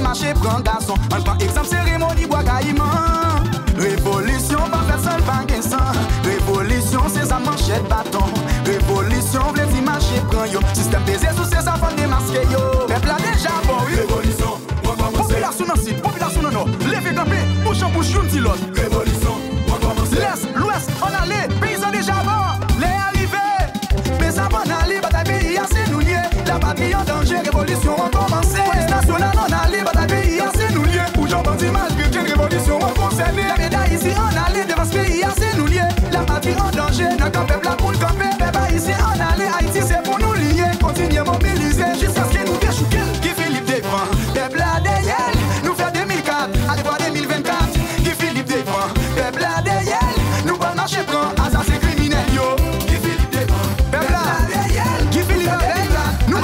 Marché prend garçon. Mal par exemple, c'est remonie bois caïman. Révolution, pas personne, pas 15 Révolution, c'est un manchette bâton. Révolution, vle y marcher prend yo. tu c'est un baiser sous ses des démasqué yo. changer Notre peuple a pour le camper Bébé ici en aller Haïti c'est pour nous lier Continuer mobiliser Jusqu'à ce qu'il nous déchouquer Qui Philippe devant Peuple a derrière Nous fait 2004 Allez voir 2024 Qui Philippe devant Peuple a derrière Nous pas marcher prend Assassin criminel yo Qui Philippe devant Peuple a derrière Qui Philippe devant Nous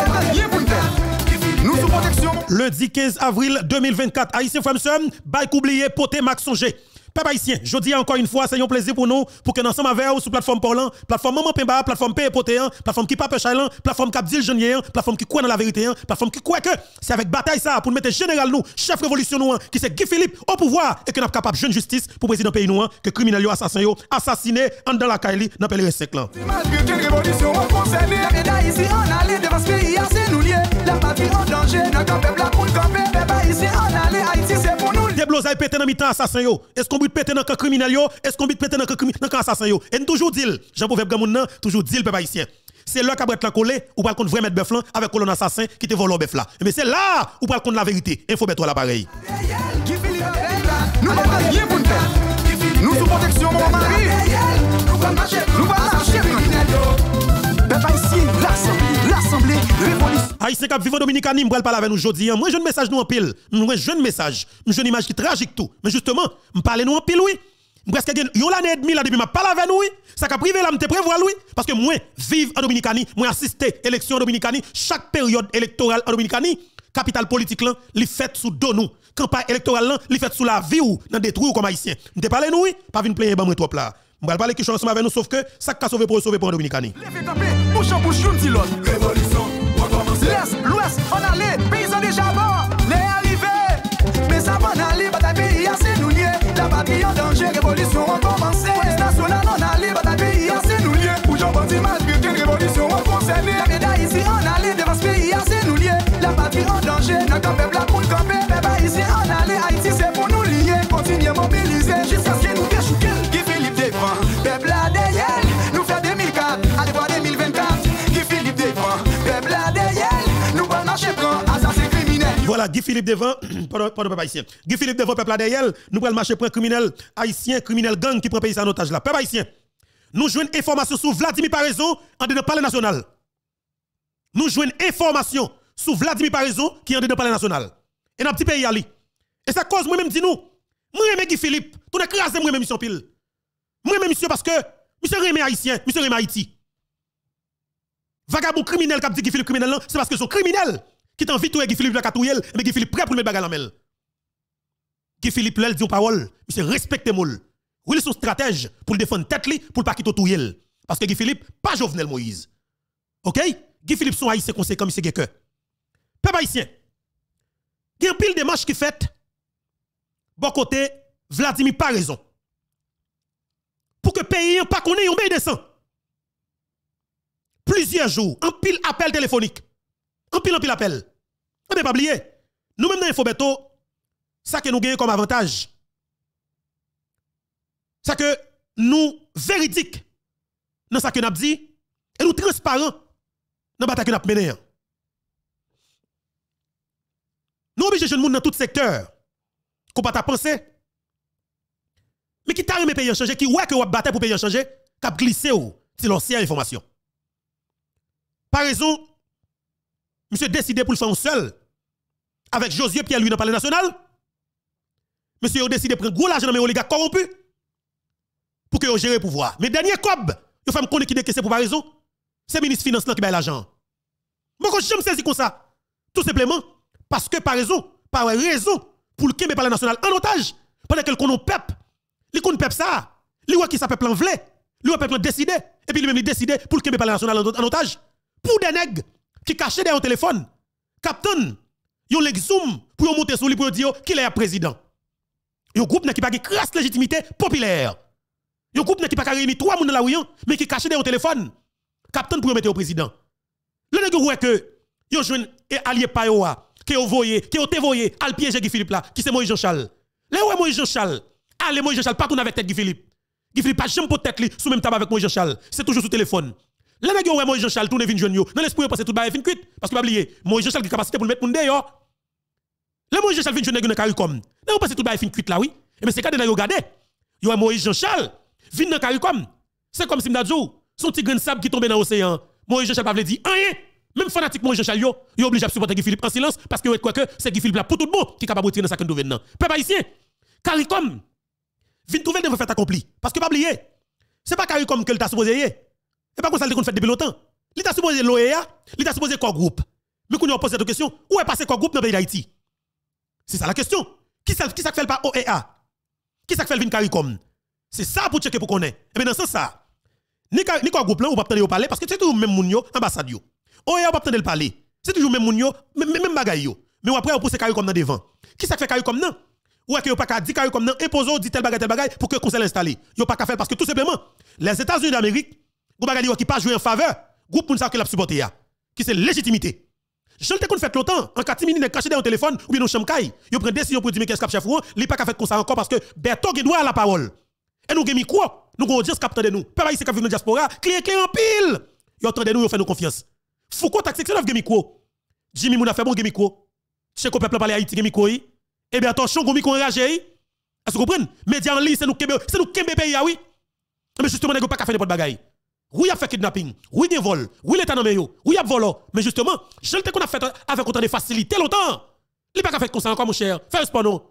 nous protection Le 10-15 avril 2024 Haïtien Fremsum Baïk oublié Poté Max Songé Papa ici, je dis encore une fois, c'est un plaisir pour nous, pour que nous sommes avec vous sur plateforme Poland, plateforme Maman Pemba, plateforme Pé Potéan, plateforme qui pape Chalan, plateforme qui dit plateforme qui croit dans la vérité, hein, plateforme qui croit que c'est avec bataille ça pour mettre général nous, chef révolution nous, qui c'est Guy Philippe au pouvoir et que nous sommes capables de jeune justice pour président pays nous, hein, que criminels assassins assassinés en dans la Kaili dans le nous ici en aller pété dans mi-temps assassin yo. Est-ce qu'on but pété dans le criminel yo? Est-ce qu'on but pété dans le criminel dans assassin yo? Et toujours dit, Jean Paul Gamoun nan, toujours dit peuple haïtien. C'est là qu'abrette la collé ou pas contre vrai mettre bœuf avec colonne assassin qui te vole bœuf là. Mais c'est là ou pas contre la vérité. Info mettre l'appareil. Nous pas rien pour nous faire. Nous sous protection mon mari. Nous pas marcher, nous pas marcher. Haïtien qui vivent Dominicani, m'bral pas avec nous aujourd'hui. Hein. Moi, jeune message nous en pile. Moi, jeune message. Moi, jeune image qui tragique tout. Mais justement, m'parle nous en pile, oui. Presque que yon l'année et demie là depuis m'a parle avec nous oui, ça a privé là te prévoir lui parce que moi vive en Dominicani, moi assister élection en Dominicani, chaque période électorale en Dominicani, capital politique là, li fait sous dos nous. Campagne électorale là, li fait sous la vie ou dans détruire ou comme haïtien. M'te parle nous oui, pas venir plaindre ban moi trop là. Je parle qui ensemble avec nous sauf que ça qu'a sauvé pour sauver pour en Dominicani. Levez tapé, nan kampe ici moun kampe Beba isye an ale Haiti se pou nou liye Kontinye mobilize Jiska skye nou dechouke Ki Filip devan Bebla deyel Nou fe 2004 Allez voir 2024 Philippe Ki Peuple devan Bebla deyel Nou ban nan chepran Asase ah, criminel Voilà Guy Philippe Devant, pardon, pardon peuple haïtien. Guy Philippe Devant, peuple derrière, nous prenons marcher marché criminel haïtien, criminel gang qui prend pays en otage là. Peuple haïtien, nous jouons information sur Vladimir Parezo en dedans parler national. Nous jouons information sous Vladimir Parison qui est en dedans palais national. Et dans petit pays ali. Et ça cause moi-même dis nous, moi même Guy Philippe, tout écrasé moi même Monsieur pile. Moi même monsieur parce que monsieur aime haïtien, monsieur aime Haïti. Vagabond criminel qui dit Guy Philippe criminel c'est parce que son criminel qui t'envie tout Guy Philippe la katouille, mais Guy Philippe prêt pour le bagarre en Guy Philippe l'a dit une parole, monsieur respectez-moi. Oui, son stratège pour le défendre tête li, pour pas quitter tout Parce que Guy Philippe pas Jovenel Moïse. OK Guy Philippe son haïtien conséquent monsieur Guequeux. Père haïtien, il y a pile de marches qui fait. Bon côté, Vladimir pas raison. Pour que pays pas connaît un de sang. Plusieurs jours, un pile appel téléphonique. Un pile, un pile appel. On ne pas oublier. nous même dans Infobeto, ça que nous gagnons comme avantage. Ça que nous véridique dans ce que nous avons dit. Et nous transparent. dans la bataille que nous avons menée. Nous obligés le monde dans tout secteur. Qu'on pas ta penser. Mais qui t'a remis pays changer, qui ouais que vous batté pour pays changer, cap glisser ou, c'est l'ancien information. Par raison, monsieur décidé pour le faire seul, avec Josué Pierre-Louis dans le palais national. Monsieur a décidé de prendre gros l'argent dans les oligarques corrompus pour que vous gérer le pouvoir. Mais dernier cob, faut me connaître qui décaisse pour pas raison. C'est le ministre finance qui met l'argent. Moi, je me saisis comme ça. Tout simplement. Parce que par raison, par raison, pour le Québec, par national en otage, pendant qu'elle connaît peuple, il connaît peuple ça, il voit qui ça peuple en vle, il voit peuple décidé, et puis lui-même il décidé pour le Québec, par national en otage. Pour des nègres qui cachaient derrière un téléphone, captain, yon le zoom pour monter sur lui pour dire oh, qu'il est président. Yon groupe n'a qui pas de crasse légitimité populaire. Yon groupe n'a qui pas réuni trois moun dans la rue, hein, mais qui cache derrière un téléphone. Captain pour yon mettre au président. Le nègre ouais que yon jouen et allié pa que vous voyez, que vous te voyez, al piège Guy Philippe là, qui c'est Moïse Jean-Charles. Là où Moïse Jean-Charles, allez Moïse Jean-Charles, partout avec tête Guy Philippe. Guy Philippe pas jamais pour tête sous même table avec Moïse Jean-Charles, c'est toujours sous téléphone. Là nèg Moïse Jean-Charles tourne vinn jeune yo, dans l'esprit passer tout bail fin cuite parce que pas oublier, Moïse Jean-Charles qui capacité pour mettre monde yo. Là Moïse Jean-Charles vinn jeune dans comme. CARICOM. Là passer tout bail fin cuite là oui. Et mais c'est quand nèg Vous Yo Moïse Jean-Charles vinn dans CARICOM. C'est comme si m'dadjou, son petit grain de sable qui tombe dans l'océan. Moïse Jean-Charles pas veut dire rien. Même fanatique mon Jean Chaliot, il est obligé de supporter Guy Philippe en silence parce que quoi que c'est Guy Philippe là pour tout le monde qui est capable de tirer dans sa canne de Peuple haïtien, CARICOM, vient trouver devant faire accompli. Parce que pas oublier, c'est pas CARICOM que t'a supposé y Et pas comme ça qu'on fait depuis longtemps. Il t'a supposé l'OEA, il t'a supposé quoi groupe. Mais quand a posé cette question, où est passé quoi groupe dans le pays d'Haïti C'est ça la question. Qui ça fait pas OEA Qui ça fait e CARICOM C'est ça pour checker pour qu'on est. Et bien dans ce sens ça, ni quoi groupe là ou pas parler parce que c'est tout même monde Oh, on pas de le parler. C'est toujours même moun même bagay yo. Mais après, on pousse caillou comme dans devant. Qui ça fait caillou comme non? Ou est-ce que pas dit caillou comme non, imposons, dit tel bagay, tel bagay, pour que le conseil l'installe? Yo pas qu'à faire parce que tout simplement, les États-Unis d'Amérique, vous yo qui pas joué en faveur, groupe moun sa que l'a supporté ya. Qui c'est légitimité. Je te qu'on fait longtemps, en 4 n'est caché dans le téléphone, ou bien dans chamkai, yo prend décision pour dire qu'est-ce qu'a chef ou, li pas qu'à faire comme ça encore parce que Berto qui doit à la parole. Et nous mis quoi? Nous avons ce capteur de nous. pas ici qui vivent dans la diaspora, clé clé en pile. Yo de nous, yo fait nous confiance. Fou contact c'est 9 micro. Jimmy a fait bon micro. Chez le peuple parle Haïti micro. Eh bien attention, go micro enragé. Est-ce que vous comprenez Média en ligne, c'est nous qui c'est nous qui pays ah, oui. Mais justement, n'est-ce pas qu'à faire n'importe bagaille. Oui, il a fait kidnapping, oui, il a vol, oui, l'État nommé oui, il a volé. Mais justement, je le qu'on a fait avec autant de facilité longtemps. Il n'y a pas faire comme ça encore, mon cher. Fais pas non.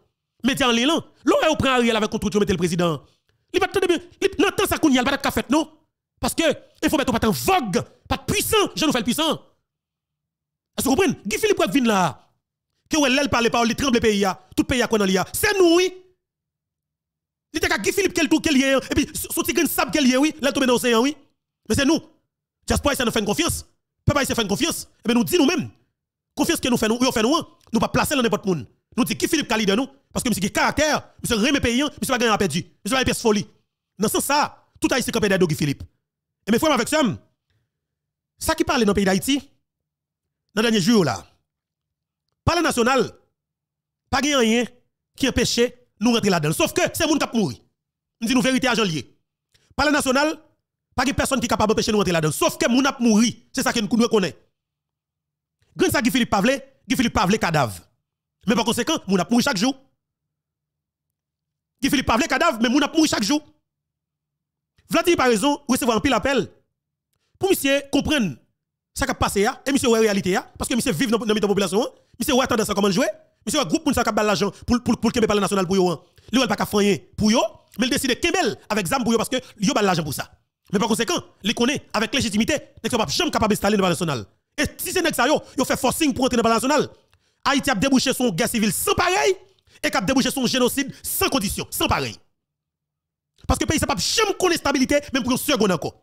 Média en ligne, l'on est au prend réel avec contre mettez le président. Il n'y a tout de bien. de le temps, ça qu'on a, il n'a pas non. Parce que il faut mettre pas en vogue, pas puissant, je nous fais le puissant. Est-ce que vous comprenez Guy Philippe vient là. Que ou elle parle parole, il tremble pays hein. tout pays a quoi dans l'IA. C'est nous oui. Il était Guy Philippe quel tout, quel lien hein. et puis sous tigre sable quel lien oui, là tomber dans l'océan oui. Mais c'est nous. Diaspora ça nous fait confiance. il se fait confiance. Et eh ben nous dit nous-mêmes. Confiance que nous faisons, nous fait nous, nous pas placer dans n'importe monde. Nous dit Guy Philippe qu'a leader nous parce que monsieur qui caractère, monsieur remet pays, monsieur pas gagner à perdu. Monsieur la pièce folie. Dans ce sens ça, tout a ici campé Guy Philippe. Et eh, mes frères, avec ça, ça qui parle dans le pays d'Haïti, dans le dernier jour là, par le national, pas rien qui empêche nous rentrer là-dedans. Sauf que c'est mon qui a Nous disons vérité à Jean-Lié. Par le national, pas de personne qui est capable d'empêcher nous rentrer là-dedans. Sauf que mon cap mourir. C'est ça que nous reconnaissons. grâce ça Guy Philippe Pavlé, Guy Philippe Pavlé cadavre. Mais par conséquent, mon cap mourir chaque jour. Guy Philippe Pavlé cadavre, mais mon cap mourir chaque jour. Vladimir par raison, recevoir un pile appel. Pour monsieur comprendre ce qui a passé là, hein, et monsieur la réalité hein, parce que monsieur vit dans la population, hein. monsieur ouais tendance à comment jouer, monsieur groupe pour ça qui a l'argent pour pour pour par le national pour yo. Lui il pas qu'à faire pour yo, mais il décide un avec zam pour yo parce que yo bal l'argent pour ça. Mais par conséquent, il connaît avec légitimité, n'est pas jamais capable d'installer dans le national. Et si c'est ça yo, yo fait forcing pour entrer dans le national. Haïti a débouché son guerre civile sans pareil et a débouché son génocide sans condition, sans pareil parce que pays ça pas jamais connaît stabilité même pour une seconde encore.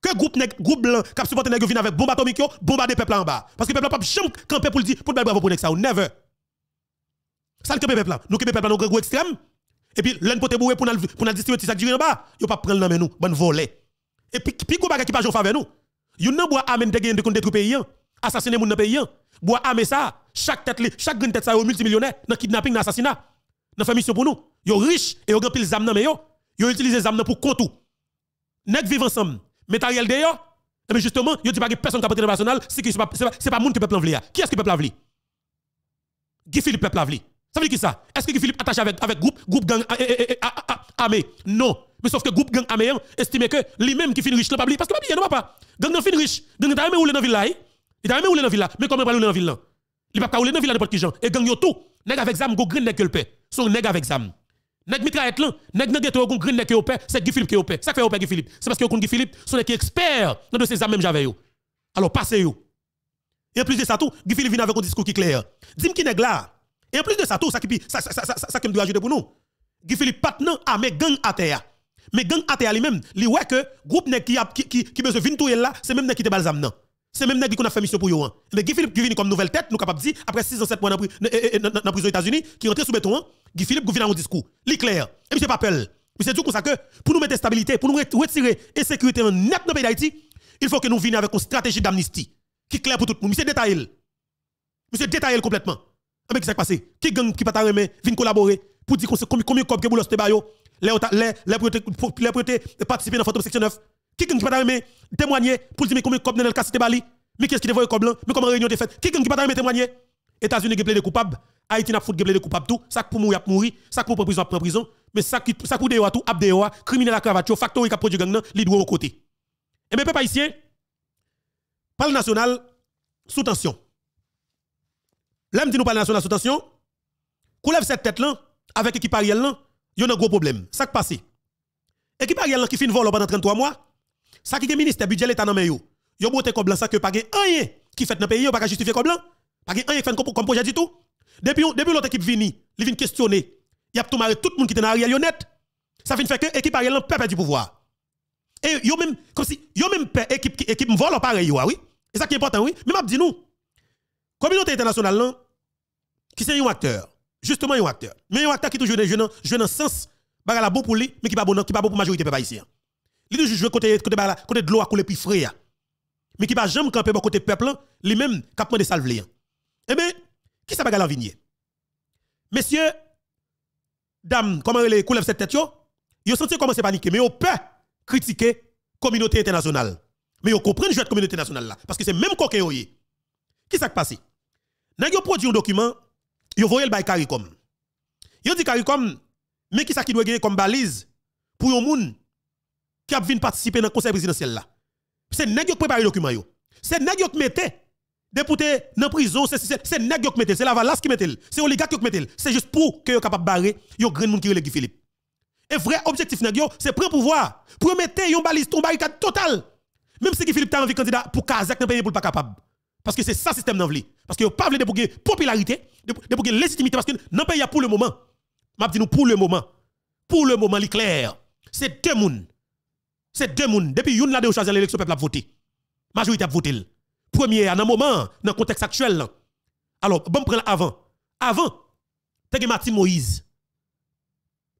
Que groupe groupe blanc qui supporte nèg vient avec bombe atomique yo, bombarder peuple en bas parce que peuple pas jamais camper pour dire pour bravo pour nèg ça never. Ça le peuple là, nous que peuple nous gros extrême. Et puis l'un pote bouer pour nous pour nous distribuer ça dire en bas, yo pas prendre dans nous, bonne volée. Et puis puis gros qui pas en faveur nous. Yo nan bois amène de gain de contre pays hein. assassiner mon dans pays hein. bois amé ça, chaque tête chaque grande tête ça au multimillionnaire dans kidnapping dans assassinat. Dans faire mission pour nous. Yo riche et au grand pile zam nan mais yo ils utilisent utilisé les armes pour contre. Nèg vivre ensemble. Matériel d'ailleurs. Mais eh ben justement, ils dit pas que personne qui a international, c'est que c'est pas c'est pas monde que peuple envie. Qui est-ce que peuple a Guy Philippe peuple a Ça veut dire qui ça Est-ce que Guy Philippe attaché avec avec groupe groupe gang eh, eh, ah, ah, armé Non. Mais sauf que groupe gang armé hein, estime que lui-même qui finit riche, pas parce que pas bien, non pas. Gang ne fin riche, gang t'a même ou dans ville là. Il t'a même ou dans ville là, mais comment pas ou dans ville là Il pas ou dans ville là n'importe qui gens. Et gang yo tout, nèg avec zam go green nèg que le paix. Son nèg avec zam. Nèg mitraillette là, nèg c'est Guy Philippe qui opère. Ça fait Guy Philippe. C'est parce que Guy Philippe sont un expert dans ça j'avais Alors passez yo. Et plus de ça tout, Guy Philippe vient avec un discours qui clair. Dis-moi qui nèg là. Et plus de ça tout, ça qui ça ça ça ça me doit ajouter pour nous. Guy Philippe à mes gang à terre. Mais gang à terre lui-même, li ouais que groupe qui qui qui besoin vinn là, c'est même nèg qui te balzam nan. C'est même nèg a fait mission pour yo. Hein. Mais Guy Philippe qui vient comme nouvelle tête, nous capable dire après 6 ans 7 mois dans prison aux États-Unis, qui rentre sous béton hein, Guy Philippe gouverne mon discours. Li clair. Et monsieur Papel. C'est tout comme ça que pour nous mettre stabilité, pour nous retirer insécurité en net dans le pays d'Haïti, il faut que nous venions avec une stratégie d'amnistie qui est claire pour tout le monde. Monsieur Détaille, Monsieur Détaille complètement. Avec ce qui s'est passé. Qui gang qui pas remet, vient collaborer pour dire combien de copes que vous l'avez bayo, les prêter participer dans photo section 9. Qui gang qui pas remet, témoigner pour dire combien de copes dans le cas de bali. Mais qu'est-ce qui voit comme blanc, mais comment réunion te fait. Qui gang qui pas remet témoigner. États-Unis qui des coupables? Haïti n'a foutu de coupable tout, ça pour mourir, mourir, ça pour prison, prendre prison, mais ça qui ça pour tout, ap criminel à cravate, factory qui produit gang nan, li au côté. Et eh mes ben, peuples haïtiens parle national sous tension. L'homme dit nous parle national sous tension, lève cette tête là avec l'équipe Ariel là, y a un gros problème. Ça qui passe. Équipe Ariel là qui fin vol pendant 33 mois, ça qui est ministère budget l'état nan le yo. Yo bote comme blanc ça que pas rien qui fait dans pays, yo pas justifier comme blanc, pas rien qui fait comme projet du tout. Depuis, depuis l'autre équipe vini, il vient questionner. Il a tout tout le monde qui était dans Ariel honnête. Ça fait faire que l'équipe Ariel perd du pouvoir. Et yo même, comme si, yo même équipe équipe vole pareil, ah oui. Et ça qui est important, oui. Mais m'a dit nous, communauté internationale, qui c'est un acteur. Justement, un acteur. Mais un acteur qui toujours jeune, jeune en sens, baga la bon pour lui, mais qui pas bon, qui pas bon pour majorité peuple haïtien. Il toujours jouer côté, côté, côté de l'eau à couler plus frais. Ah. Mais qui pas jamais camper bon côté peuple, lui-même, prend de salve Eh bien, qui ça en vignier Messieurs, dames, comment les couleurs cette tête yo? Yo senti comment c'est paniquer, mais yo peut critiquer communauté internationale. Mais yo comprend le communauté nationale là parce que c'est même coquin ce Qui ça passé Nan yo produit un document, yo voyez le bail CARICOM. Yo dit CARICOM mais qui ça qui doit gagner comme balise pour yon moun qui a participer dans le conseil présidentiel là. C'est nèg yo le document yo. C'est nèg yo qui mette. Député, dans prison, c'est nèg qui mette, c'est valasse qui mette, c'est oligarque qui mette, C'est juste pour que soyez capable barrer yo grand monde qui relève Philippe. Et vrai objectif nèg yo, c'est prendre pouvoir, pour mettre yon balise, une barricade totale. Même si Philippe ta envie candidat pour Kazakh dans pays pas capable. Parce que c'est ça système nan Parce que yo pas de la popularité, de la légitimité parce que dans pays pour le moment. M'a dit pour le moment. Pour le moment, clair. C'est deux moun. C'est deux moun. Depuis yon la de choisir l'élection le peuple a voté. Majorité a voté premier, dans le moment, dans le contexte actuel. Alors, bon, prenons avant. Avant, tu Mathieu Moïse.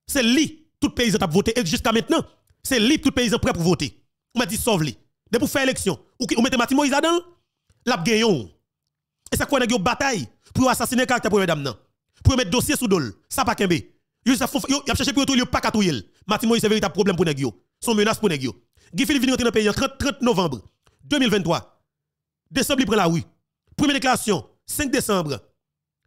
C'est lui, tout paysan a voté. Et jusqu'à maintenant, c'est lui, tout paysan prêt pour voter. On m'a dit, sauve le De pour faire élection, On ou mettez Martin Moïse dedans l'a gagné. Et ça, quoi, une bataille pour assassiner caractère première dame. Pour mettre dossier sous dol. Ça, pas qu'un il a cherché pour retourner, pas qu'à tout Martin Moïse, c'est un véritable problème pour Negio. Son menace pour Negio. Guy Philippe vient rentrer dans le pays en 30 novembre 2023 décembre, il prend la rue. Première déclaration, 5 décembre,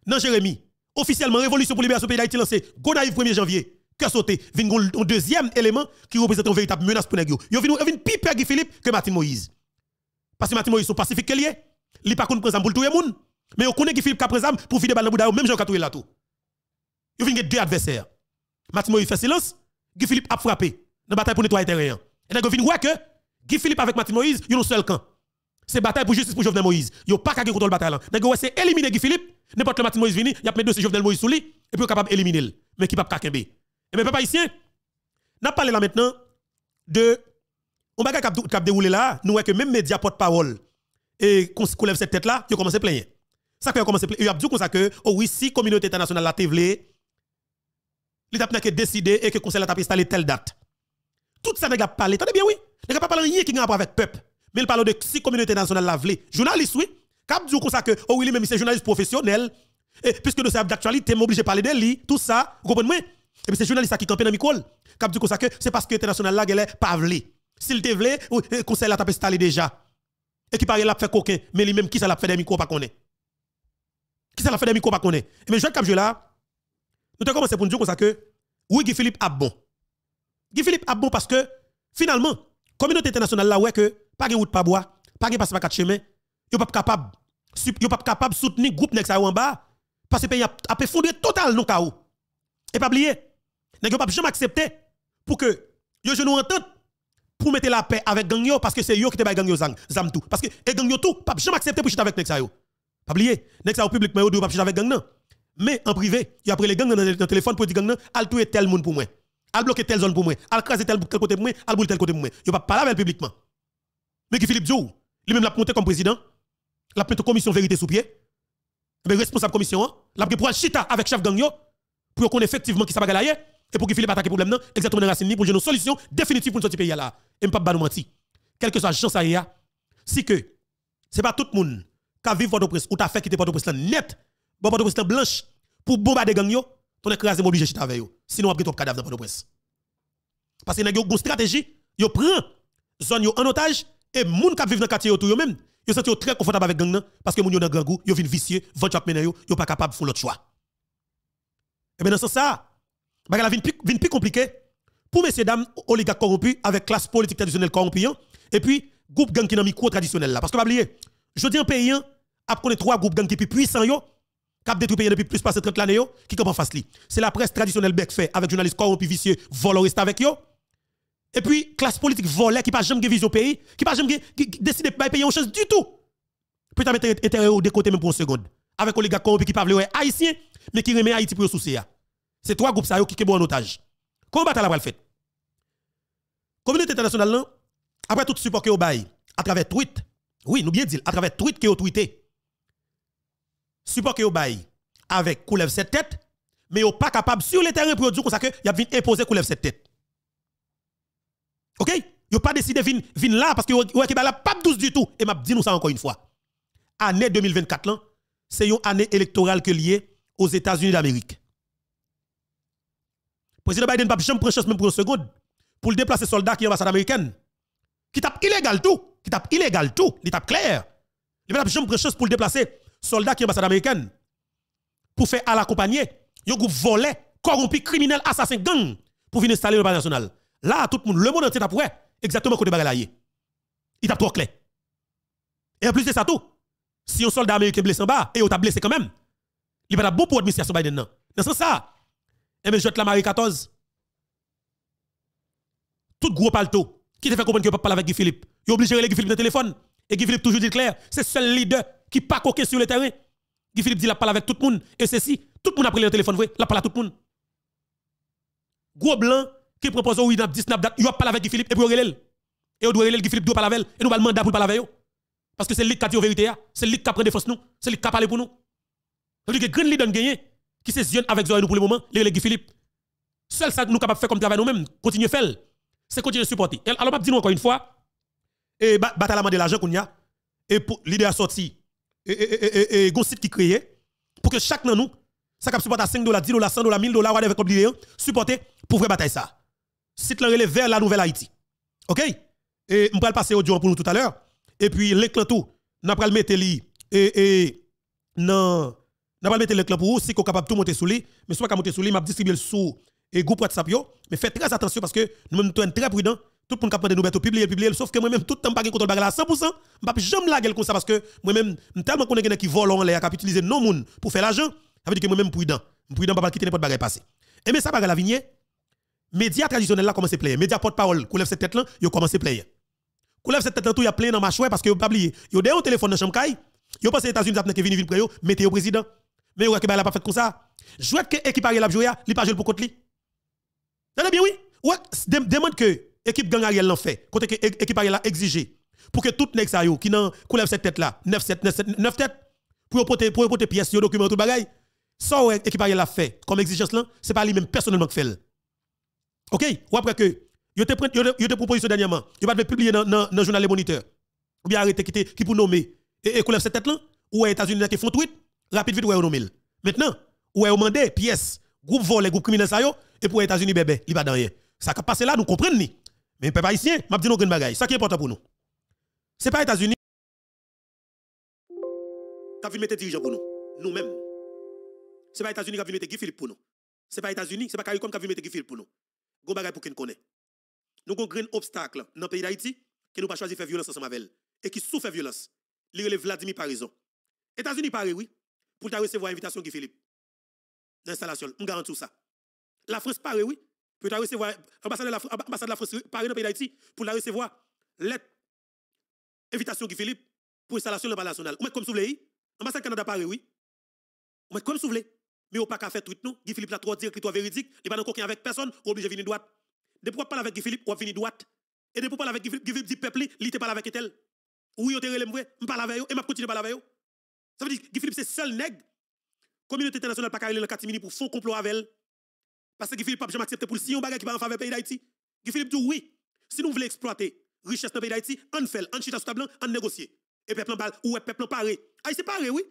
dans Jérémy, officiellement, révolution pour libération pays d'Haïti lancée, Gonaïve 1er janvier, que sauté, a un deuxième élément qui représente une véritable menace pour nous. Yo vient pire Guy Philippe que Martin Moïse. Parce que Martin Moïse, son pacifique que est, il pas contre présent pour tout le monde, mais on connaît Guy Philippe qui présent pour filer balle dans même Jean Katoué là tout. Yo deux adversaires. Martin Moïse fait silence, Guy Philippe a frappé dans la bataille pour nettoyer terrain. Et là, yo que Guy Philippe avec Martin Moïse, ils ont seul camp c'est bataille pour justice pour Jovenel Moïse. a pas qu'à contrôle bataille Il Nèg c'est éliminer Guy Philippe, n'importe le matin, Moïse vini, y a mis dossier Jovenel Moïse sous lui et puis capable d'éliminer le. Mais qui pas kakembe. Et mais papa ici, hein? n'a parlé là maintenant de on va cap cap dérouler là, nous que même média porte-parole et qu'on lève cette tête là, a commencé à plaindre. Ça commencé plaindre, y a dit comme ça que oh oui, si communauté internationale la tevlé, il a que décider et que conseil a installé telle date. Tout ça n'a a parlé. Tenez bien oui. a pas parlé rien qui a pas avec peuple mais il parle de si communauté nationale la vle. Journaliste, oui. Cap dit comme ça que, oh oui, même c'est journaliste professionnel. Et puisque nous sommes d'actualité, je obligé de parler de lui, tout ça, vous comprenez? Et puis c'est journaliste qui campait dans le micro. Cap dit comme ça que c'est parce que l'international là, elle est pas si S'il te vlé, le eh, conseil l'a tapé installé déjà. Et qui parle l'a fait coquin, mais lui-même qui ça l'a fait des micros, pas connaît. Qui ça l'a fait des micros, pas connaît. Mais je cap là, nous avons commencé pour nous dire comme ça que, oui, Guy Philippe a bon. Guy Philippe a bon parce que, finalement, communauté internationale là, ouais que, pas de route pas bois, pas de passe pas quatre chemins, yo pas capable yo pas capable soutenir groupe nexa ou en bas parce que pays a, a effondré total non chaos. Et pas oublier, nek yo pas jamais pour que yo nous entente pour mettre la paix avec gang parce que c'est yo qui te bay gang zang zam, tout parce que et gang tout pas jamais accepter pour chiter avec nexa sa Pas oublier, Nexa sa au public mais yo pas chiter avec gang non. Mais en privé, il pris les gangs dans le téléphone pour dire gang non, al tuer tel monde pour moi. Al bloquer telle zone pour moi, al craser tel côté pour moi, al bouler tel côté pour moi. Yo pas parler avec publiquement. Mais qui Philippe Diou, lui-même l'a monté comme président, l'a monté commission vérité sous pied. Mais eh ben, responsable commission, hein. l'a pris pour un chita avec chef gang pour qu'on effectivement qui ça bagaille et pour que Philippe attaque problème non, exactement dans racine pour une solution définitive pour notre pays là. Et pas nous mentir. Quelle que soit la chance ça y a, si que c'est pas tout le monde qui a Port-au-Prince ou t'a fait quitter votre au prince net, bon port au blanche pour bombarder gang yo, ton écrasé obligé chita avec vous. Sinon pris ton cadavre dans votre presse. Parce que vous a une stratégie, vous prend zone en otage et les gens qui vivent dans le quartier autour eux-mêmes, ils sont très confortables avec gang parce que les gens dans gang, ils viennent vicieux, vont chap ils sont pas capables de faire l'autre choix. Et bien dans sens, ça, la vie plus compliqué. pour messieurs dames oligarques corrompus avec classe politique traditionnelle corrompue hein, et puis groupe gang qui sont micro traditionnel là parce que pas oublier, je dis un pays hein, a connaît trois groupes gang qui plus puissants yo cap détruit pays depuis plus de 30 ans, qui sont en face li. C'est la presse traditionnelle bec fait avec journalistes corrompus vicieux, voloristes avec yo. Et puis, classe politique volée qui n'a jamais visé au pays, qui n'a jamais décidé de ne pas payer une chance du tout. Puis, tu as mis intérêt au même pour une seconde. Avec les gars corrompus qui ne peuvent pas haïtiens, mais qui remet Haïti pour souci. C'est trois groupes qui sont en otage. Comment battre la fait? Communauté internationale, après tout support que vous à travers Twitter. oui, nous bien dit, à travers Twitter que vous tweeté. support que vous bail avec Koulev cette tête, mais vous pas capable sur le terrain pour dire que vous avez imposer Koulev cette tête. OK Yo pas décidé de venir là parce que ouais qui la pas douce du tout et m'a dit nous ça encore une fois. Année 2024 c'est une année électorale que liée aux États-Unis d'Amérique. Président Biden pas jamais prendre même pour une seconde pour le déplacer soldats qui ambassade américaine qui tape illégal tout, qui tape illégal tout, il tape clair. Il pas jamais prendre pour déplacer soldats qui ambassade américaine pour faire à l'accompagner un groupe volé, corrompu, criminel, assassin gang pour venir installer le bas national. Là, tout le monde, le monde entier t'a pour exactement côté bagay Il t'a trop clair. Et en plus de ça tout, si un soldat américain blessé en bas et on t'a blessé quand même, il va bon pour l'administration Biden non. Dans ce ça, et bien te la Marie 14. Tout gros palto qui te fait comprendre que pas parler avec Guy Philippe. Il obligé de Guy Philippe dans le téléphone et Guy Philippe toujours dit clair, c'est le seul leader qui pas coqué sur le terrain. Guy Philippe dit la parle avec tout le monde et ceci, tout le monde a pris le téléphone Il la parle à tout le monde. Gros blanc qui propose oui dans 10 snap date, il pas avec Guy Philippe et pour relève. Et au doit relève Guy Philippe doit parler avec et nous va le mandat pour parler avec Parce que c'est lui qui a dit la vérité, hein. c'est lui qui a pris des fausses nous, c'est lui qui a parlé pour nous. c'est veut dire que leader gagné qui se avec nous pour le moment, les Guy Philippe. Seul ça que nous capable faire comme travail nous-mêmes, continuer à faire, c'est continuer à supporter. Alors m'a dit nous encore une fois et bataille à de l'argent qu'on a et pour l'idée à sortir et et et et site qui créé pour que chaque nous ça cap supporte 5 dollars, 10 dollars, 100 dollars, 1000 dollars whatever comme l'idée hein, supporter pour vrai bataille ça site le vers la nouvelle Haïti. OK Et on va passer au pour nous tout à l'heure et puis l'éclat tout n'a pas le mettre li et et non n'a pas mettre l'éclat pour vous si qu'on capable tout monter sous lui mais soit qu'on monter sous lui m'a distribuer le sous et groupe WhatsApp yo mais faites très attention parce que nous même très prudents. tout le monde capable de nous publier public. sauf que moi même tout le temps pas contrôle bagage à 100% m'a jamais la comme ça parce que moi même tellement connais quelqu'un qui volent en l'air qui utiliser non monde pour faire l'argent ça veut dire que moi même prudent prudent pas quitter n'importe bagage passé et mais ça bagage la vigne médias traditionnels là commencent à plaire. Médias porte-parole, qui cette tête là, ils commencent à plaire. Qu'on cette tête là, tout, a plein dans ma chouette parce que n'ont pas oublié. Ils ont un téléphone dans la chambre, ils yo les États-Unis, ils que venir Ville Préo, mettez au président. Mais ils ont pas fait comme ça. veux que l'équipe Ariel a joué, il pas joué pour côté. Non, bien oui. Ouais, demande que l'équipe gang Ariel l'a fait, côté que l'équipe Ariel a exigé pour que tout nex qui dans cette tête là 9 7 9, 9 têtes pour porter pour porter pièces, yo document tout bagay ça équipe Ariel a fait comme exigence là c'est pas lui même personnellement qui fait OK Ou après que, yo te, te proposition dernièrement, yo te publier dans le journal Les Moniteurs. Ou bien arrêter qui, qui pour nommer. Et, couler cette tête là, ou les États-Unis qui font tweet, rapide vite, ou avez Maintenant, ou est demandé, pièce, groupe volé, groupe criminel ça yo, et pour les États-Unis bébé, il va dans rien. Ça qui passe là, nous comprenons ni. Mais peuple haïtien, m'a dit nos grandes bagages. ça qui est important pour nous. C'est pas les États-Unis qui vu mettre dirigeant pour nous, nous-mêmes. C'est pas les États-Unis qui vu mettre Guy Philippe pour nous. C'est pas les États-Unis, c'est pas CARICOM qui vu mettre Guy Philippe pour nous pour qu'on Nous avons un grand obstacle dans le pays d'Haïti que nous pas choisi de faire violence ensemble avec Et qui souffre violence. Il Vladimir Parison. États-Unis Paris, oui, pour recevoir invitation de Philippe. L'installation, on garantit ça. La France Paris, oui, pour recevoir l'ambassade de, la, ambassade la France Paris, dans le pays d'Haïti pour la recevoir l'invitation invitation Philippe pour installation de l'ambassade nationale. Ou comme vous voulez, ambassade Canada Paris, oui. Ou comme vous voulez. Mais on pas qu'à faire tout nous. Guy Philippe la trop dire que toi véridique, il pas dans coquin avec personne, on obligé venir droite. De pourquoi parler avec Guy Philippe, on venir droite. Et de pourquoi parler avec Guy Philippe, Guy dit peuple, il te parle avec elle Oui, on te relève, on parle avec eux, et m'a continué parler avec eux. Ça veut dire que Guy Philippe c'est seul nègre. Communauté internationale pas carré dans Katimini pour faux complot avec elle. Parce que Guy Philippe pas jamais accepté pour si on bagarre qui va en faveur pays d'Haïti. Guy Philippe dit oui. Si nous voulons exploiter richesse dans pays d'Haïti, on fait, on chita sous table, on négocie. Et peuple en balle, ou peuple en paré. Haïti ah, paré, oui.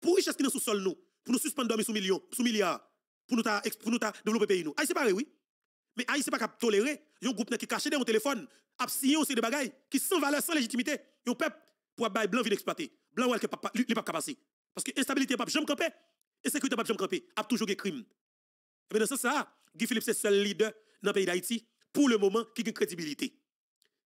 Pour richesse qui est sous sol nous pour nous suspendre sous millions, sous milliards, pour nous, ta, pour nous ta développer pays nous. c'est ah, pareil, oui. Mais Aïe, ah, c'est pas qu'à tolérer un groupe qui caché dans mon téléphone, a signé aussi des bagailles qui sans valeur, sans légitimité, un peuple pour bail blanc vient exploiter. Blanc ou pas pas passer. Parce que l'instabilité n'est pas jamais l'insécurité n'est pas jamais camper, a toujours des crimes. Et dans ce sens, Guy Philippe c'est le seul leader dans le pays d'Haïti pour le moment qui a une crédibilité.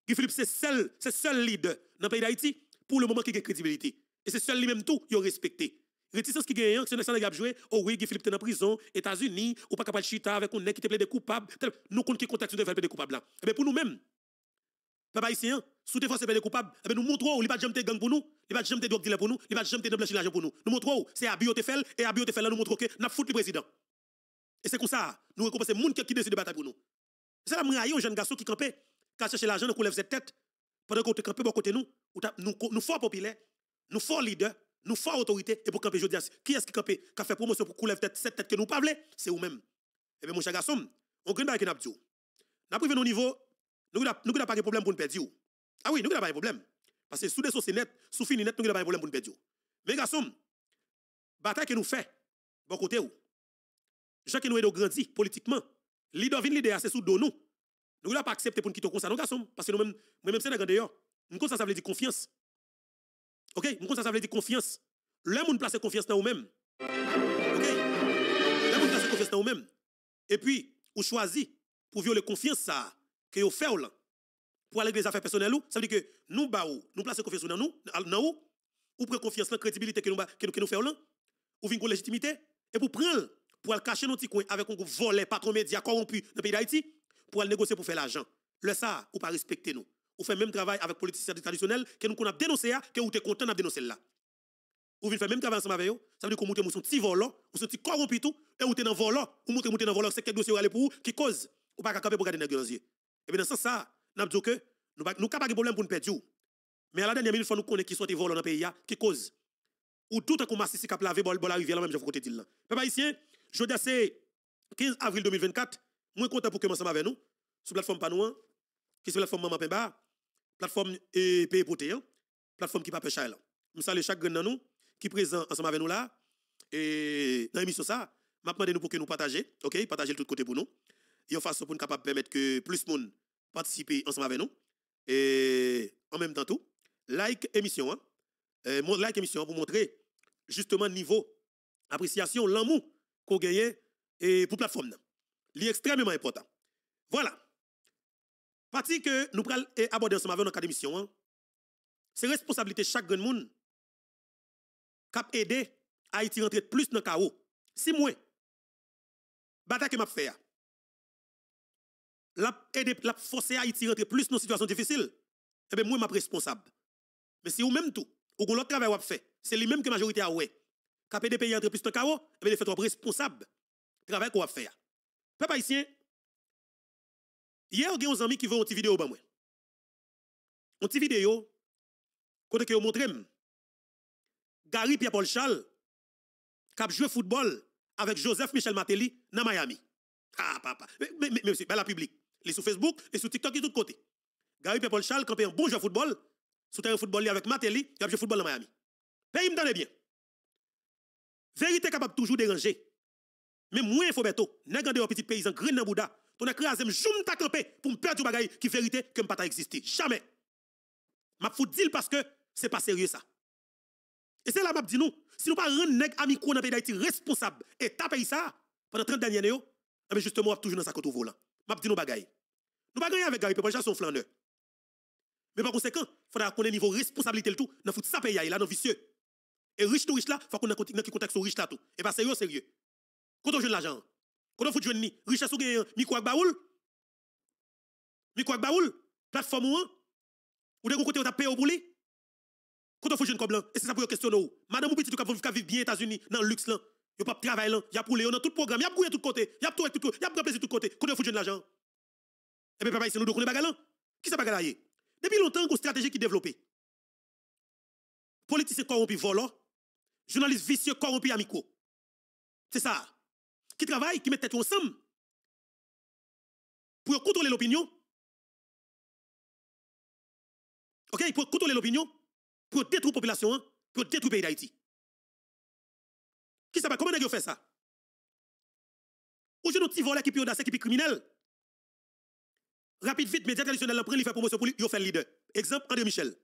Guy Philippe c'est seul, seul leader dans le pays d'Haïti pour le moment qui a crédibilité. Et c'est seul lui-même tout, il respecté réticence qui gagne, c'est le gars jouer. Oh oui, Philippe est en prison, États-Unis, ou pas capable de chita avec un nez qui te plaît des coupables. Nous comptons qui contacte de des coupables là. Et eh ben, pour nous-mêmes, papa ici, sous défense des coupables, et eh bien nous montrons où il va jamais te gang pour nous, il va jamais te drogue pour nous, il va jamais de blanchir l'argent pour nous. Nous montrons où c'est Abio Tefel, et Abio Tefel là nous montrons que nous foutu le président. Et c'est comme ça, nous récompensons monde monde qui décide de bataille pour nous. C'est la manière un jeune garçon qui campait, qui chez l'argent, nous lève cette tête, pendant qu'on te campait, bon côté nous, nous, nous, nous fort populaires, nous forts leaders. Nou fwa otorite e pou kampe jodi as, ki eski kampe, ka fe pou monsyo pou koulev tete, set tete ke nou pavle, se ou men. Ebe monsha gassoum, nou gren da yon ap di ou. Na privi nou nivou, nou gen ap ake problem pou nou pe di ou. A oui, nou gen ap ake problem. Pase sou deso se net, sou fini net, nou gen ap ake problem pou nou pe di ou. Men gassoum, batay ke nou fe, bon kote ou. Chak e nou edo grandi politikman, li dovine li de ase sou donou. Nou gen ap aksepte pou nou kitokonsa, nou gassoum, pasen nou men, mwen men se negande yo. Mwen konsa sa vle di konfians. OK, mon ça, ça veut dire confiance. Le monde place confiance dans vous-même. OK? Le monde place confiance dans vous-même. Et puis, vous choisissez pour violer confiance ça que vous faites pour aller les affaires personnelles ça veut dire que nous baou, nous placer confiance dans nous, dans ou, ou prend confiance la crédibilité que nous bah, que nous que nous faisons là, ou légitimité et pour prendre pour aller cacher nos petits coins avec un groupe volé patron média corrompu dans le pays d'Haïti pour aller négocier pour faire l'argent. Le ça ou pas respecter nous ou fait même travail avec politiciens traditionnels que nous connaissons, dénoncer que vous êtes content de dénoncer là. Ou vous faire même travail ensemble avec eux, ça veut dire que vous êtes un petit volant, vous êtes corrompu tout, et vous êtes dans volant, vous montez dans volant, c'est quel dossier aller pour vous qui cause, ou pas capable pour garder dans les Et bien dans ce sens, nous avons dit que nous sommes pas de problème pour nous perdre. Mais à la dernière minute, faut nous connaître qui sont les volants dans le pays, qui cause. Ou tout un combat si cap laver bol, bol arrivé, là même, je vous côté dit là. Peuple haïtien, jeudi 15 avril 2024, moi content pour que commencer avec nous, sur la plateforme Panouan, qui est sur la plateforme Maman Pemba plateforme et plateforme qui pas pêche là. Nous salue chaque grand nous qui présent ensemble avec nous là et dans l'émission ça, m'a demandé nous pour que nous partager, OK, partager tout côté pour nous. a façon pour nous capable permettre que plus monde participer ensemble avec nous et en même temps tout like émission hein. like émission pour montrer justement niveau appréciation l'amour qu'on gagne et pour plateforme. extrêmement important. Voilà. Parti que nous prenons aborder ensemble avec notre émission, hein? c'est responsabilité chaque grand monde qui aidé Haïti rentrer plus dans le chaos. Si moi, bataille que m'a fait, la aide, la forcer Haïti rentrer plus dans une situation difficile, eh bien, moi, je suis responsable. Mais c'est vous même tout, ou que l'autre travail vous fait, c'est lui-même que la majorité a ouais. le pays rentrer plus dans le chaos, eh bien, les fait trop responsable. Travail qu'on va faire. Peuple haïtien, Hier, il y a des amis qui veut une vidéo Une petite vidéo côté que Gary Pierre Paul Charles k'ap joue football avec Joseph Michel Matéli dans Miami. Ah papa, mais, c'est monsieur, la public, Li sur Facebook, li sur TikTok et tout côté. Gary Pierre Paul Charles qui un bon jeu football, sous terrain football avec Matéli, qui a joué football dans Miami. Pays me bien. Vérité capable toujours déranger. Mais moins Fobeto, nèg des petit paysan green dans Bouddha, pour écraser, je ne camper pour me perdre du bagage qui vérité que ne pas existé. Jamais. Ma fout dit parce que c'est pas sérieux ça. Et c'est là ma dit nous, si nous pas rendre nèg ami amicaux dans le responsable et ta pays ça, pendant 30 dernières années, mais justement, on toujours dans sa côte au volant. Ma dit nous bagaille. Nous ne gagner avec Gary Pépin, son flâneur. Mais par conséquent, il faudra qu'on ait niveau responsabilité le tout, dans fout ça pays là, dans vicieux. Et riche tout riche là, il faut qu'on ait un contexte riche là tout. Et eh pas ben, sérieux, sérieux. Quand on joue l'argent, quand on fout faut ni, richesse ou gagne micro baoul Micro baoul plateforme ou ou de côté ou t'a payé au bouli Quand on fout comme Et c'est ça pour questionner Madame ou petit ou vivre vivre bien États-Unis dans le luxe là. yon pas travail là, y a poulet dans tout programme, y a courir tout côté, y a tout tout y a tout plaisir tout côté. on fout joindre l'argent Et eh bien papa ici nous donc on est Qui ça bagalaye? Depuis longtemps qu'on stratégie qui développée. Politicien corrompu volant, Journalistes vicieux corrompu amico. C'est ça qui travaillent, qui mettent tête ensemble pour contrôler l'opinion. OK, pour contrôler l'opinion, pour détruire la population, pour détruire le pays d'Haïti. Qui comment ont fait ça Aujourd'hui, nous petit volé qui est audacieux, qui est criminel. Rapide, vite, médias traditionnels, prend, les font promotion pour lui, ils fait le leader. Exemple, André Michel.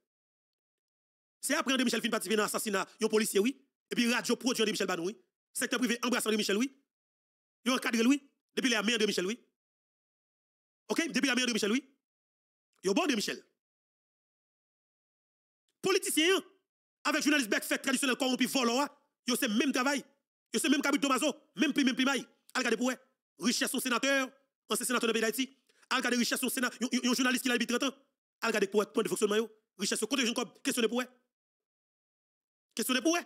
C'est après André Michel fin participer à l'assassinat un policier, oui. Et puis, radio produit André Michel, banoui. Secteur privé embrasse André Michel, oui. Ils ont encadré lui, depuis la mère de Michel oui. OK Depuis la mère de Michel oui. Ils ont bon de Michel. Politiciens, hein. avec journaliste Beck, fait traditionnel corrompu, volant, ils ont le même travail. Ils ont le même cabine Domazo, même prix, même primaille. Algade pour richesse au sénateur, ancien sénateur de pays d'Haïti. Algade richesse au sénateur, un journaliste qui l'a habité 30 ans. Algade pour point de fonctionnement, richesse au côté, question de pour Question de pour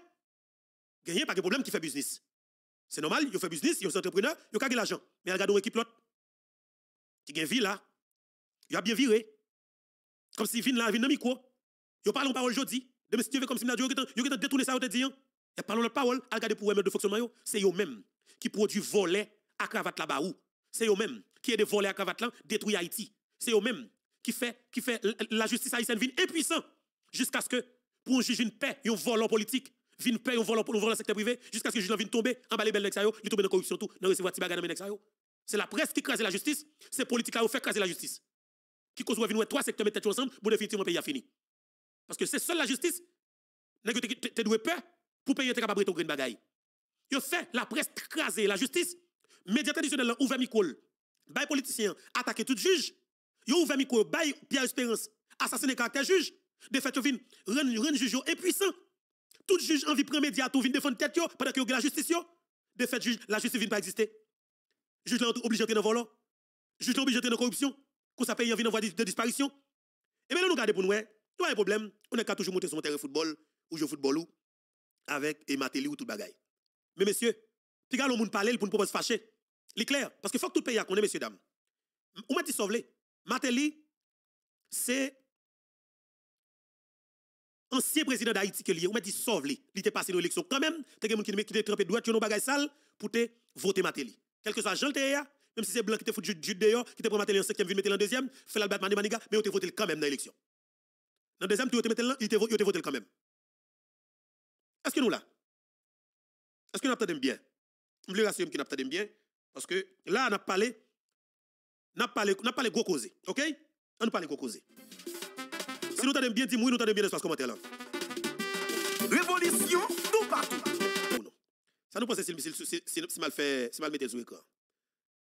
Gagner pas de problème qui fait business. C'est normal, ils fait business, ils sont entrepreneurs, ils ont l'argent. Mais regardez une équipe l'autre, qui a une vie là, ils a bien viré. Comme si vin là, vin dans micro. Ils parlent en parole aujourd'hui. si tu veux, comme si ils ont détourné ça, ils ont dit. Ils hein. parlent leur parole, ils regardent pour eux de fonctionnement. C'est eux-mêmes qui produisent volets à cravate là-bas. C'est eux-mêmes qui est des volets à cravate là, détruit Haïti. C'est eux-mêmes qui fait, qui fait la justice haïtienne impuissante jusqu'à ce que pour juger une paix, volent en politique viennent payer, on vole, on ouvrir le secteur privé, jusqu'à ce que Julien vienne tomber, en bas les belles nexes, il tombe dans la corruption, tout, dans recevoir petit bagage dans C'est la presse qui crase la justice, c'est politique qui fait craser la justice. Qui cause venir trois secteurs mettre ensemble, pour définitivement, payer pays a fini. Parce que c'est seule la justice, tu doit peur pour payer, tes capables de des bagaille. Yo fait la presse craser la justice, médias traditionnels ouvert micro, bail politicien, attaquer tout juge, yo ouvert micro, bail Pierre Espérance, assassiner caractère juge, de fait, yo viennent rendre juge impuissant tout juge envie prendre vient tout vient défendre tête pendant que la justice yo. De fait juge la justice vient pas exister. Juge l'a obligé d'entrer dans volant. Juge l'a obligé d'entrer dans corruption. Qu'on ça paye envie en de disparition. Et eh bien nous garder pour nous, nous avons un problème, on est qu'à toujours monter sur terrain de football ou jouer football ou avec et ou tout le bagaille. Mais messieurs, tu gars le monde ne pour pas se fâcher. C'est clair parce que faut que tout pays a connaît messieurs dames. Ou m'a dit sauver. Matéli c'est ancien président d'Haïti que lié, m'a dit sauve li, il était passé dans l'élection quand même, t'as quelqu'un qui doigt, trempé droite, tu as bagages sale pour te voter Matéli. Quel que soit Jean Téa, hein, même si c'est blanc qui te foutu du dehors, qui te prend Matéli en 5e, vient mettre en deuxième, fait la de Maniga, mais on te voté quand même dans l'élection. Dans le deuxième, tu te mettre là, il te voté quand même. Est-ce que nous là? Est-ce que nous attendons bien? Je voulais rassurer que nous attendons bien, parce que là, on a parlé, on a parlé, on a parlé gros causé, ok? On a parlé gros causé. Si nou tanen bien di mou, nou tanen bien espas komante lan. Revolisyon nou pati. Sa non. nou pwese si mal mette zwe ka?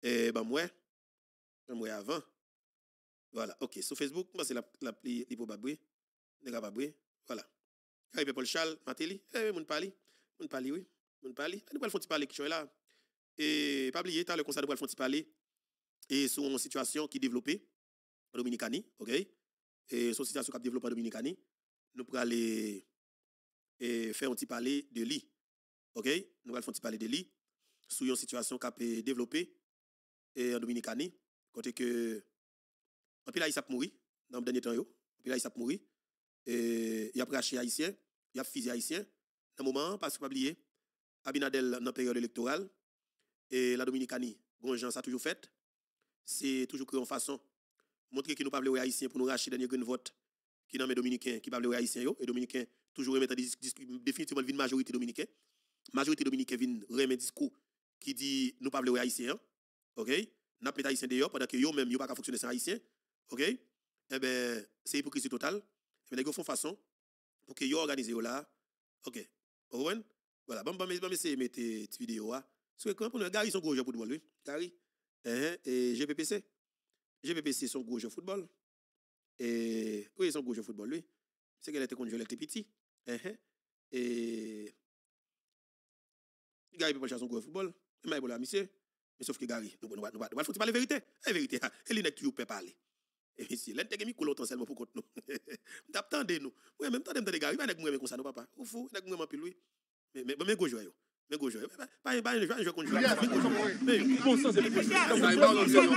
E ba mwe. Mwe avan. Voilà. Ok. So Facebook, mwese la pli li pou babwe. Negar babwe. Voilà. Karipe Polchal, Mateli. E eh moun pali. Moun pali wè. Moun pali. E eh, nou wèl fwanti pali kishon wè la. E pabliye ta le konsa nou wèl fwanti pali. E sou an sitwasyon ki developè. Dominikani. Ok. et a développé en Dominicani, nous pourrons aller et faire un petit parler de lui. OK Nous pourrons faire un petit parler de lui sur une situation qui a développée en Dominicani côté que en là, il a mouri dans le dernier temps yo, en pile il a mouri et il a craché haïtien, il y a fisé haïtien dans moment parce que pas oublier Abinadel dans la période électorale et la Dominicani, bon gens ça toujours fait, c'est toujours créé en façon montrer que nous parlons aux haïtiens pour nous racheter dernier grand vote qui nomme dominicain qui parlent aux haïtiens yo et dominicain toujours remettre définitivement une majorité dominicain majorité dominicaine vient remettre discours qui dit nous parlons aux haïtiens OK n'a pas haïtien d'ailleurs, pendant que yo même yo pas fonctionner sans haïtien OK eh ben c'est hypocrisie totale mais eh ben, les font façon pour que yo organiser là OK Owen voilà bon bon mais bon mettre euh, vidéo là hein. pour comment pour ils sont gros pour te lui Gary hein, hein, et GPPC Je bebesi son goujou foudbol. E, pouye son goujou foudbol loui? Se gen ete konjou lèk te piti. E, e, e, gari pe panja son goujou foudbol. E, ma e bolè a misè. Me sof ke gari, nou wad nou wad. Nou wad fouti pale verite. E verite, ha. E li net ki ou pe pale. E misè, len te gemi koulotan selman pou kont nou. M tap tande nou. Ouye, m tande m tande gari. M anek mweme konsa nou papa. Ou fou, anek mweme anpil loui. Me, me, me, me goujou ayou. Mais go jouer. Pas pas je je continue. Mais bon sens c'est pas possible.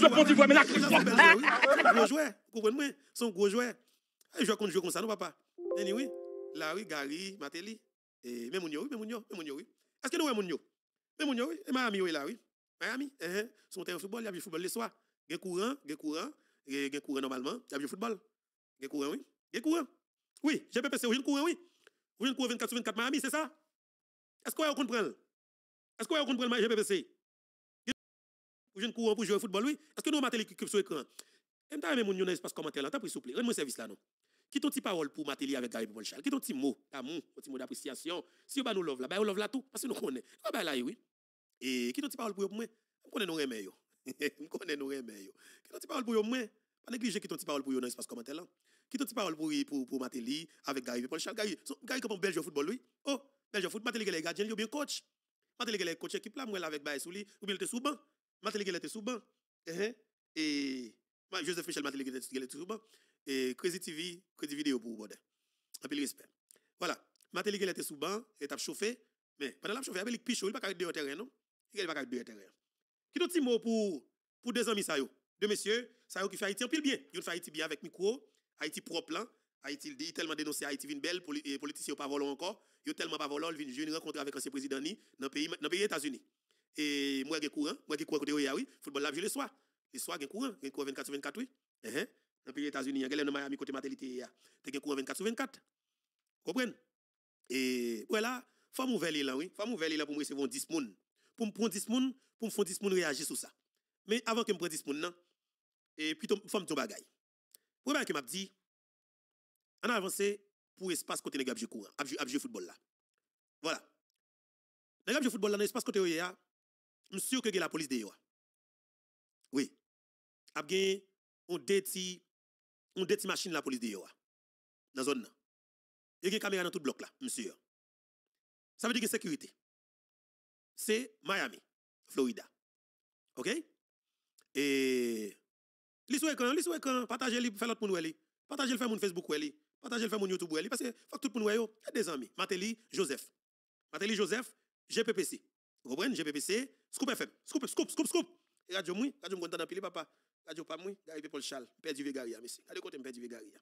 Je continue mais la crise. Gros comprenez-moi, son gros joueur. Je continue jouer comme ça non papa. Anyway, Larry, Gary, Mateli et même Mounio, même Mounio, même Mounio. Est-ce que nous voyons Mounio Même Mounio, et Miami oui Larry. Miami, hein, hein, son terrain de football, il y a du football le soir. Il y a courant, il y a courant, Il y a courant normalement, il y a du football. Il y a courant oui. Il y a courant. Oui, j'ai PPC, j'ai courant oui. Vous courant 24 sur 24 Miami, c'est ça Eskou e wakoun pren? Eskou e wakoun pren maje jenpepese? Poujene kou wan pou jowe foutbol, oui? Eskou nou Mateli kip sou ekran? E mta reme moun yon espas komantel an, tapri souple. Ren mwen servis la nou. Kiton ti parol pou Mateli avek Garib Bolchal. Kiton ti mou, tamou, ti mou d'aprisyasyon. Si ah, yo ban nou lov la, bay ou lov la tou, pasi nou konen. O bay la yoi. E kiton ti parol pou yo mwen? M konen nou reme yo. M konen nou reme yo. Kiton ti parol pou yo mwen? Pan neglije kiton ti parol pou yo nan esp Belge foot, matéli les gardiens, ou bien coach. Matéli les coach équipe là, moi avec Baye Souli, ou bien le était sous banc. Matéli uh-huh. était sous banc. Et Joseph Michel Matéli te sous banc. Et Crazy TV, Crazy Vidéo pour vous Un le respect. Voilà. Matéli te sous banc, et tape chauffé. Mais pendant la chauffe, il a pichou, il a pas de terrain, non? Il a pas de terrain. Qui d'autre mot pour, pour deux amis, ça yo? Deux messieurs, ça yo qui fait Haïti en pile bien. Ils fait Haïti bien avec micro, Haïti propre là. a iti, di yi telman denonsi a iti vin bel, politisi yo pa volon anko, yo telman pa volon vin jouni rekontre avek anse prezident ni, nan peyi, nan peyi Etasuni. E mwen gen kouren, mwen gen kouren kote yo ya wi, foul bon labjou le swa, le swa gen kouren, gen kouren 24 sou 24 wi, nan peyi Etasuni, gen kouren 24 sou 24. Gopren? E wè la, fò moun veli lan wi, fò moun veli lan pou mwen se von 10 moun, pou mwen pon 10 moun, pou mwen fon 10 moun reage sou sa. Me avon ke mwen pon 10 moun nan, e pwiton Ana avanse pou espas kote nega abje kou an, abje futbol la. Vola. Nega abje futbol la nan espas kote yo ye a, msir ke ge la polis de yo a. Oui. Ab gen yon deti, yon deti maschine la polis de yo a. Nan zon nan. Ye ge kamera nan tout blok la, msir. Sa ve di ge sekirite. Se Miami, Florida. Ok? E... Li sou ek an, li sou ek an, pataje li fe lot moun we li. Pataje li fe moun Facebook we li. Partagez le fait mon YouTube pour parce que faut tout le monde il y a des amis. Matéli Joseph. Matéli Joseph, GPPC. Vous comprenez GPPC, Scoop FM. Scoop, Scoop, Scoop, Scoop. Et radio moi, radio content d'appeler papa. Radio pas moi, Gary Paul Charles, père du Végaria, monsieur. Allez côté père du Végaria.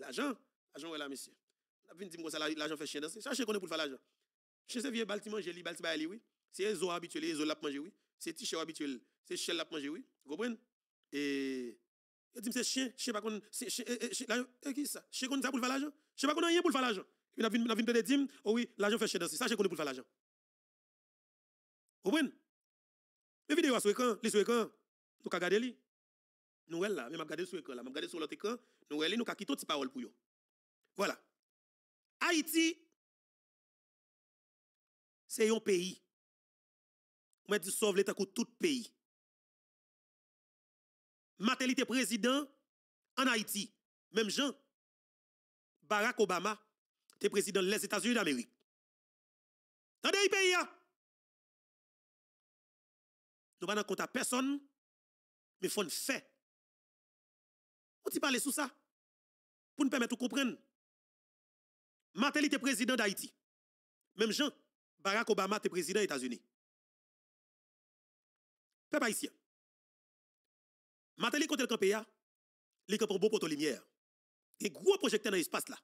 L'argent, l'argent est là, monsieur. la vie vu l'argent fait chien danser. Sachez qu'on est pour faire l'argent. Chez sais vieux Baltimore, j'ai li Baltimore oui. C'est les eaux habituelles, les eaux l'a manger oui. C'est t-shirt habituel, c'est chel l'a manger oui. Vous comprenez Et Yo di mse chen, chen pa kon, chen pa e, e, e, kon yon pou l fa la jen. Yo na vin pede di m, owi, la jen fe chen dan si, sa chen kon yon pou l fa la jen. Owen, me vide yo a sou e kan, li sou e kan, nou ka gade li. Nou el la, mi map gade sou e kan la, map gade sou l an te kan, nou el li nou ka ki ton ti paol pou yo. Vola. Haiti, se yon peyi. Mwen di sou vleta kou tout peyi. Matel était président en Haïti. Même Jean, Barack Obama, était président des États-Unis d'Amérique. Dans des pays, hein? nous ne compte à personne, mais faut fait. On t'y parle sous ça, pour nous permettre de comprendre. Matel était président d'Haïti. Même Jean, Barack Obama était président des États-Unis. pas haïtien. Matéli contre le campé, il un beau poteau lumière. Et gros projecteur dans l'espace là.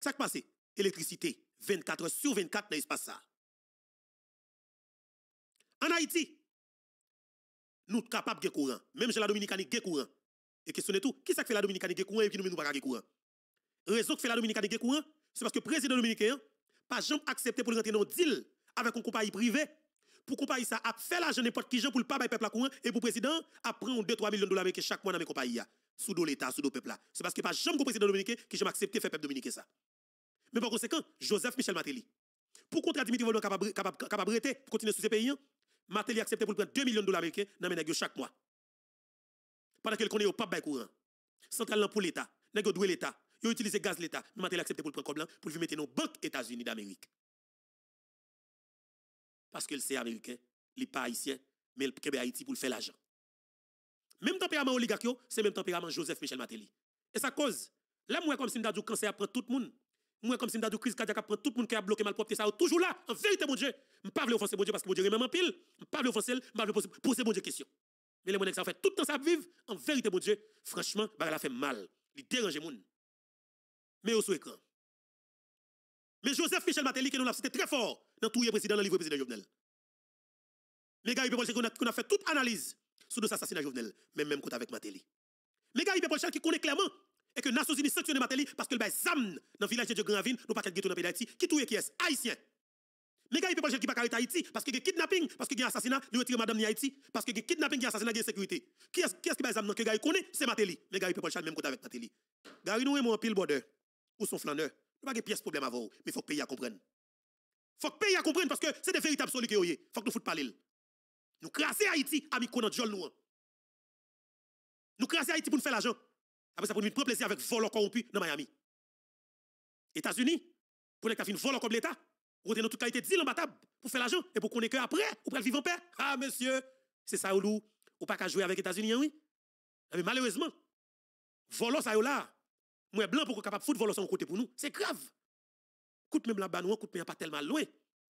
Ça qui passe, électricité 24 sur 24 dans l'espace ça. En Haïti, nous sommes capables de courant. Même si la Dominicanie est courant. Et questionnez tout, qui ça fait la Dominicanie est courant et qui nous pas courant? Réseau que fait la Dominicanie est courant, c'est parce que le président dominicain pas jamais accepté pour rentrer dans un deal avec une compagnie privée pour compagnie ça a fait l'argent n'importe qui joue pour le pas peuple à courant et pour président a prendre 2 3 millions de dollars américains chaque mois dans mes compagnies sous l'état sous le peuple là c'est parce que pas jamais président dominicain qui jamais accepté faire peuple dominicain ça mais par conséquent Joseph Michel Matéli pour contre Dimitri Volon capable capable pour continuer sous ces pays hein, Matéli accepté pour prendre 2 millions de dollars américains dans mes chaque mois pendant qu'il connaît au pas courant central pour l'état nèg doué l'état il utilise gaz l'état mais Matéli accepté pour prendre comme pour lui mettre dans banque États-Unis d'Amérique parce qu'il c'est américain, il n'est pas haïtien, mais il est Haïti pour faire l'argent. Même tempérament oligarque, c'est même tempérament Joseph Michel Matéli. Et ça cause, là, moi, comme si je dit cancer après tout le monde, moi, comme si je dit crise cardiaque après tout le monde qui a bloqué mal propre, ça, toujours là, en vérité, mon Dieu, je ne pas offenser mon Dieu parce que mon Dieu est même en pile, je ne pas offenser, je ne pas poser mon Dieu question. Mais les monnaies, ça fait tout le temps ça vivre, en vérité, mon Dieu, franchement, bah, elle a fait mal. Il dérange le monde. Mais au sous-écran. Mais Joseph Michel Matéli, qui nous l'a cité très fort dans tout le président, dans le livre président Jovenel. Mais gars, qu'on a, fait toute analyse sur nos assassinats Jovenel, même même côté avec Matéli. Mais gars, Ibebochel qui connaît clairement et que Nations Unies sanctionne Matéli parce que le zam dans le village de Granville, nous pas qu'à ghetto dans le pays d'Haïti, qui est qui est haïtien. Mais gars, Ibebochel qui pas qu'à Haïti parce que kidnapping, parce que assassinat, lui retire madame ni Haïti, parce que kidnapping, qui assassinat, qui sécurité. Qui est-ce qui est zam dans que gars connaît, c'est Matéli. Mais gars, Ibebochel même côté avec Matéli. Gars, nous aimons en pile border ou son flâneur a pas de pièce problème avant, mais il faut que le pays comprenne. faut que le pays comprenne parce que c'est des véritables solutions. Il faut que nous foutions parler. Nous crassons Haïti, amis nous. Nous crasser Haïti pour nous faire l'argent. Après ça, pour nous prendre plaisir avec vol corrompu dans Miami. États-Unis, pour nous faire un vol comme l'État, vous dans toute qualité d'île imbattable pour faire l'argent et pour qu'on ait que après, ou pour vivre en paix. Ah, monsieur, c'est ça ou ou pas qu'à jouer avec les États-Unis, hein, oui. Mais malheureusement, volant ça là, moi blanc pour capable foutre voler son côté pour nous, c'est grave. Coûte même la banou, coûte même pas tellement loin.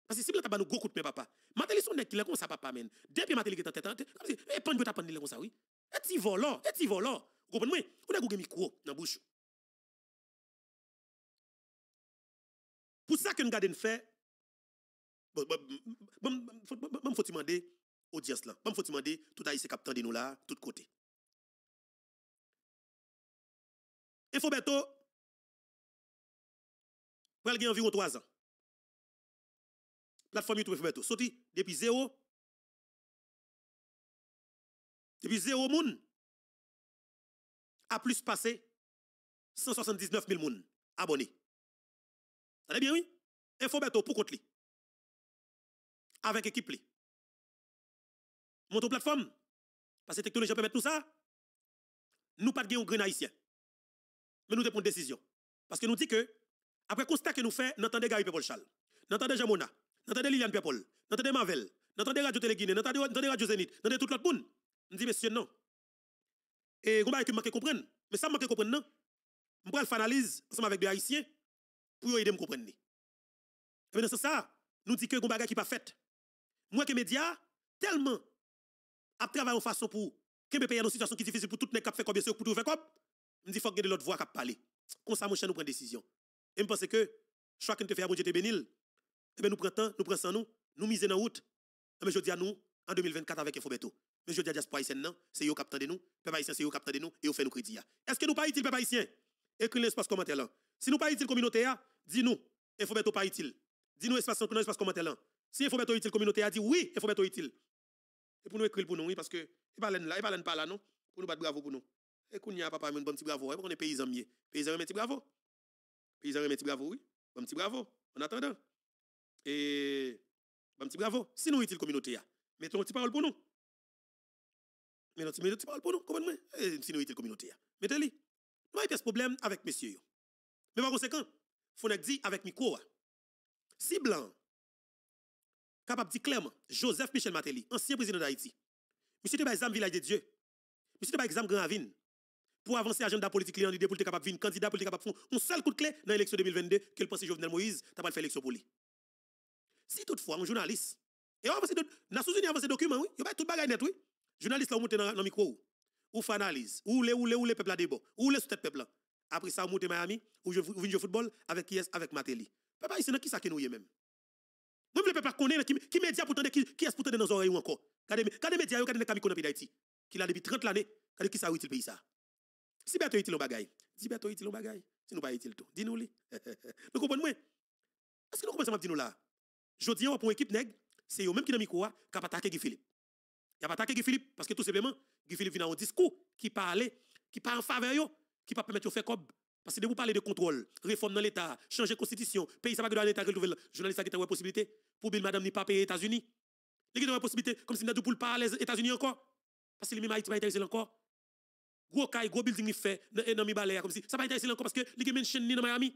Parce que si blanc banou go coûte même papa. Mateli son nèg qui là comme ça papa men. Depuis Mateli qui tête tête comme si et pande t'a pande comme ça oui. Et ti volant, et ti volant. Vous comprenez On a go micro dans bouche. Pour ça que nous garden fait bon bon faut demander audience là. Bon faut demander tout haïtien capteur de nous là, tout côté. InfoBeto vous avez environ 3 ans. Plateforme YouTube Fobeto, sorti depuis zéro. Depuis zéro moun, a plus passé 179 000 moun abonnés. Allez bien, oui? InfoBeto, Beto, pour compte li. Avec équipe li. Montons plateforme. Parce que technologie permet tout ça. Nous pas de un grain haïtien mais nous devons prendre décision. Parce que nous dit que, après constat que nous faisons, nous entendons Gary Pépolchal, Chal, nous entendons Jamona, nous entendons Liliane Pépol, nous entendons Mavel, nous entendons Radio Téléguinée, nous entendons Radio Zénith, nous entendons tout l'autre monde. Nous disons, monsieur, non. Et on va manquer comprendre. Mais ça manque comprendre, non. Je vais faire ensemble avec des Haïtiens pour aider me comprendre. Et bien, c'est ça, nous dit que nous bagage qui pas fait. Moi, que les médias, tellement, à travailler en façon pour que les pays dans une situation qui est difficile pour tout le Cap fait comme bien sûr, pour tout faire me dit faut que l'autre voix qui parler. Comme ça mon cher nous prend décision. Et me pense que fois que nous te fait Dieu te bénil. Et eh ben nous prenons temps, nous prenons sans nous, nous miser dans route. Mais eh je dis à nous en 2024 avec Infobeto. Mais je dis à diaspora non, c'est yo capitaine de nous, peuple haïtien c'est yo capitaine de nous et yo fait nous crédit. Hein. Est-ce que nous pas utile peuple haïtien Écris l'espace commentaire là. Si nous pas utile communauté hein, dis-nous Infobeto pas utile. Dis-nous espace commentaire là. Si Infobeto utile communauté a dit oui, Infobeto utile. Et pour nous écrire pour nous oui parce que et pas là, il pas là pas là non. Pour nous battre bravo pour nous. E koun nye a papa moun bon ti bravo. E pou kon e peyizan miye. Peyizan reme ti bravo. Peyizan reme ti bravo, oui. Bon ti bravo. On atenda. E bon ti bravo. Sinon iti l kominote ya. Meton l ti parol pou nou. Menon ti parol pou nou. Komen mwen. Sinon iti l kominote ya. Meton li. Mwen apes problem avèk mesye yo. Men wakon sekan. Fonek di avèk mi kowa. Si blan. Kapap di klem. Joseph Michel Mateli. Ansyen prezident da Haiti. Misi te bay zam vilaj de dieu. Misi te bay zam gran avin. pour avancer l'agenda politique en l'idée pour être capable de venir candidat, pour être capable de faire un seul coup de clé dans l'élection 2022 que le pensée Jovenel Moïse n'a pas fait l'élection pour lui. Si toutefois, un journaliste, et on avance de, Nations Unies avance document, oui, il y a tout bagay net, oui. Journaliste là, on monte dans le micro, ou fait analyse, ou les, ou les, ou les peuples à débat, ou les sous-tête peuple Après ça, on monte Miami, ou je viens jouer football avec qui est, avec Matéli. Papa, c'est dans qui ça qui nous y est même. Même le peuple connaît, qui, qui média pour qui, qui est pour dans nos oreilles encore. Quand les médias, quand les médias, quand les médias, qui l'a depuis 30 l'année. quand qui ça, oui, le pays ça. Si bateau est-il bagay, si bateau est-il bagay. Si nous pas est tout, dis-nous li. Vous comprenez Est-ce que nous à ça nous là Je dis pour équipe c'est eux mêmes qui dans micro qui pas attaquer Guy Philippe. Il pas attaqué Guy Philippe parce que tout simplement Guy Philippe vient en discours qui parle, qui parle en faveur ne qui pas permettre de faire quoi parce que de vous parler de contrôle, réforme dans l'État, changer constitution, pays ça va dans l'État, journaliste qui a une possibilité pour Bill Madame ni pas aux États-Unis. Il y une possibilité comme si nous pour pas parler les États-Unis encore. Parce que les mêmes pas intéressé encore gros kai, gros building, il fait, non mi balai, comme si. Ça va être ici encore parce que, il y a une chaîne dans Miami.